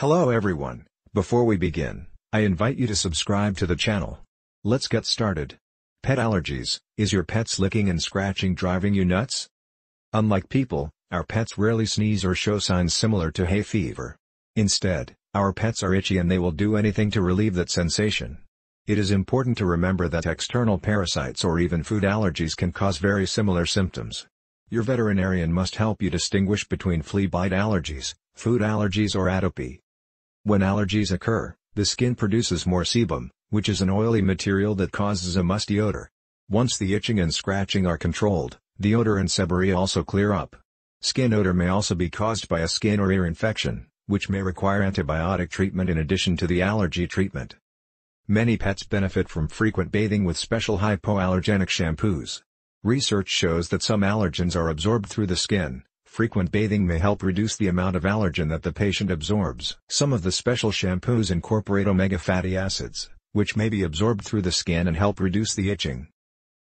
Hello everyone, before we begin, I invite you to subscribe to the channel. Let's get started. Pet allergies, is your pet's licking and scratching driving you nuts? Unlike people, our pets rarely sneeze or show signs similar to hay fever. Instead, our pets are itchy and they will do anything to relieve that sensation. It is important to remember that external parasites or even food allergies can cause very similar symptoms. Your veterinarian must help you distinguish between flea bite allergies, food allergies or atopy, when allergies occur, the skin produces more sebum, which is an oily material that causes a musty odor. Once the itching and scratching are controlled, the odor and seborrhea also clear up. Skin odor may also be caused by a skin or ear infection, which may require antibiotic treatment in addition to the allergy treatment. Many pets benefit from frequent bathing with special hypoallergenic shampoos. Research shows that some allergens are absorbed through the skin, Frequent bathing may help reduce the amount of allergen that the patient absorbs. Some of the special shampoos incorporate omega fatty acids, which may be absorbed through the skin and help reduce the itching.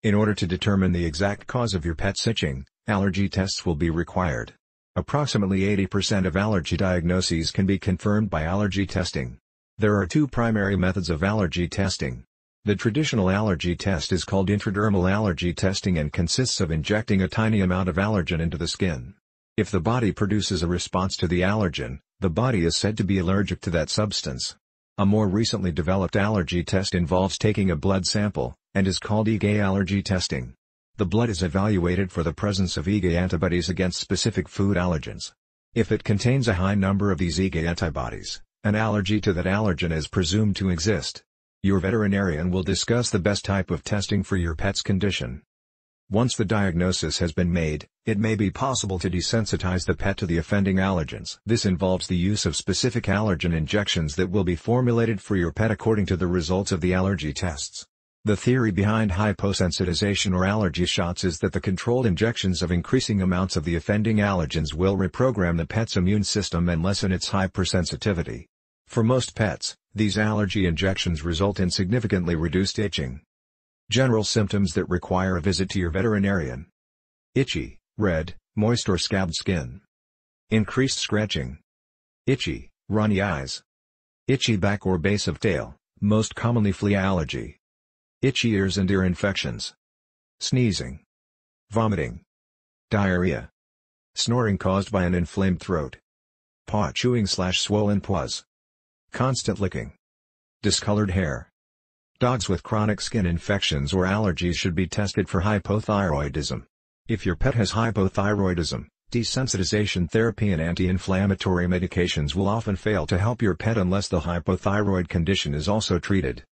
In order to determine the exact cause of your pet's itching, allergy tests will be required. Approximately 80% of allergy diagnoses can be confirmed by allergy testing. There are two primary methods of allergy testing. The traditional allergy test is called intradermal allergy testing and consists of injecting a tiny amount of allergen into the skin. If the body produces a response to the allergen, the body is said to be allergic to that substance. A more recently developed allergy test involves taking a blood sample, and is called IgA allergy testing. The blood is evaluated for the presence of IgA antibodies against specific food allergens. If it contains a high number of these IgA antibodies, an allergy to that allergen is presumed to exist. Your veterinarian will discuss the best type of testing for your pet's condition. Once the diagnosis has been made, it may be possible to desensitize the pet to the offending allergens. This involves the use of specific allergen injections that will be formulated for your pet according to the results of the allergy tests. The theory behind hyposensitization or allergy shots is that the controlled injections of increasing amounts of the offending allergens will reprogram the pet's immune system and lessen its hypersensitivity. For most pets, these allergy injections result in significantly reduced itching, General symptoms that require a visit to your veterinarian. Itchy, red, moist or scabbed skin. Increased scratching. Itchy, runny eyes. Itchy back or base of tail, most commonly flea allergy. Itchy ears and ear infections. Sneezing. Vomiting. Diarrhea. Snoring caused by an inflamed throat. Paw chewing slash swollen paws. Constant licking. Discolored hair. Dogs with chronic skin infections or allergies should be tested for hypothyroidism. If your pet has hypothyroidism, desensitization therapy and anti-inflammatory medications will often fail to help your pet unless the hypothyroid condition is also treated.